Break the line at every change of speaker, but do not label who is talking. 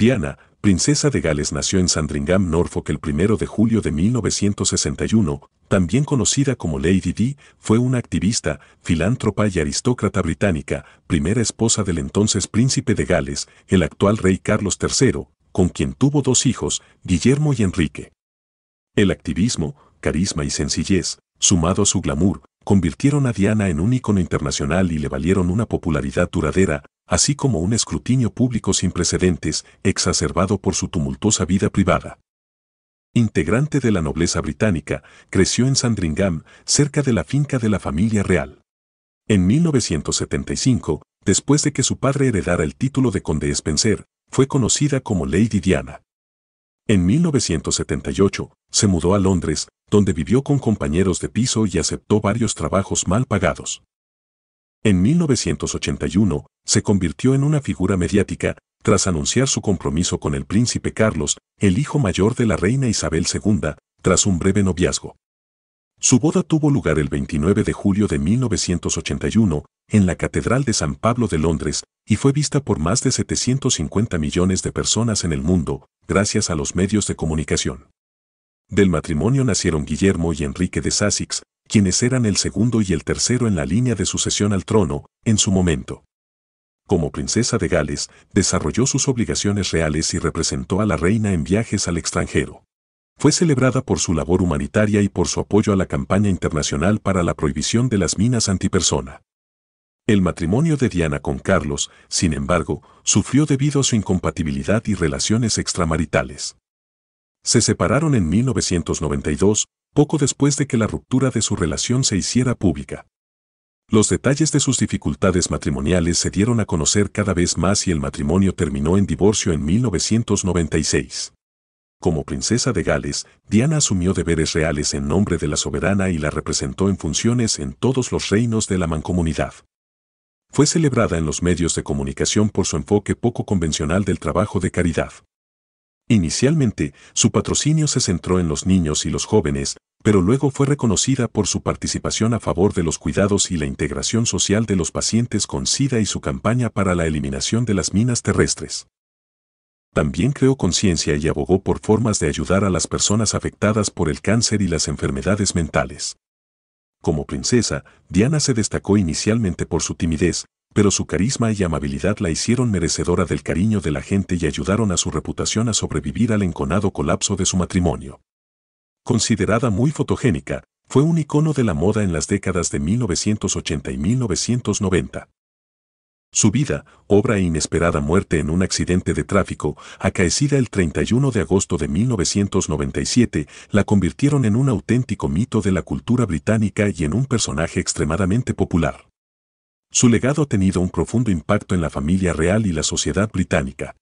Diana, princesa de Gales nació en Sandringham, Norfolk el 1 de julio de 1961, también conocida como Lady Di, fue una activista, filántropa y aristócrata británica, primera esposa del entonces príncipe de Gales, el actual rey Carlos III, con quien tuvo dos hijos, Guillermo y Enrique. El activismo, carisma y sencillez, sumado a su glamour, convirtieron a Diana en un ícono internacional y le valieron una popularidad duradera, así como un escrutinio público sin precedentes, exacerbado por su tumultuosa vida privada. Integrante de la nobleza británica, creció en Sandringham, cerca de la finca de la familia real. En 1975, después de que su padre heredara el título de conde Spencer, fue conocida como Lady Diana. En 1978, se mudó a Londres, donde vivió con compañeros de piso y aceptó varios trabajos mal pagados. En 1981, se convirtió en una figura mediática, tras anunciar su compromiso con el príncipe Carlos, el hijo mayor de la reina Isabel II, tras un breve noviazgo. Su boda tuvo lugar el 29 de julio de 1981, en la Catedral de San Pablo de Londres, y fue vista por más de 750 millones de personas en el mundo, gracias a los medios de comunicación. Del matrimonio nacieron Guillermo y Enrique de Sussex, quienes eran el segundo y el tercero en la línea de sucesión al trono, en su momento. Como princesa de Gales, desarrolló sus obligaciones reales y representó a la reina en viajes al extranjero. Fue celebrada por su labor humanitaria y por su apoyo a la campaña internacional para la prohibición de las minas antipersona. El matrimonio de Diana con Carlos, sin embargo, sufrió debido a su incompatibilidad y relaciones extramaritales. Se separaron en 1992, poco después de que la ruptura de su relación se hiciera pública. Los detalles de sus dificultades matrimoniales se dieron a conocer cada vez más y el matrimonio terminó en divorcio en 1996. Como princesa de Gales, Diana asumió deberes reales en nombre de la soberana y la representó en funciones en todos los reinos de la mancomunidad. Fue celebrada en los medios de comunicación por su enfoque poco convencional del trabajo de caridad. Inicialmente, su patrocinio se centró en los niños y los jóvenes, pero luego fue reconocida por su participación a favor de los cuidados y la integración social de los pacientes con SIDA y su campaña para la eliminación de las minas terrestres. También creó conciencia y abogó por formas de ayudar a las personas afectadas por el cáncer y las enfermedades mentales. Como princesa, Diana se destacó inicialmente por su timidez, pero su carisma y amabilidad la hicieron merecedora del cariño de la gente y ayudaron a su reputación a sobrevivir al enconado colapso de su matrimonio. Considerada muy fotogénica, fue un icono de la moda en las décadas de 1980 y 1990. Su vida, obra e inesperada muerte en un accidente de tráfico, acaecida el 31 de agosto de 1997, la convirtieron en un auténtico mito de la cultura británica y en un personaje extremadamente popular. Su legado ha tenido un profundo impacto en la familia real y la sociedad británica,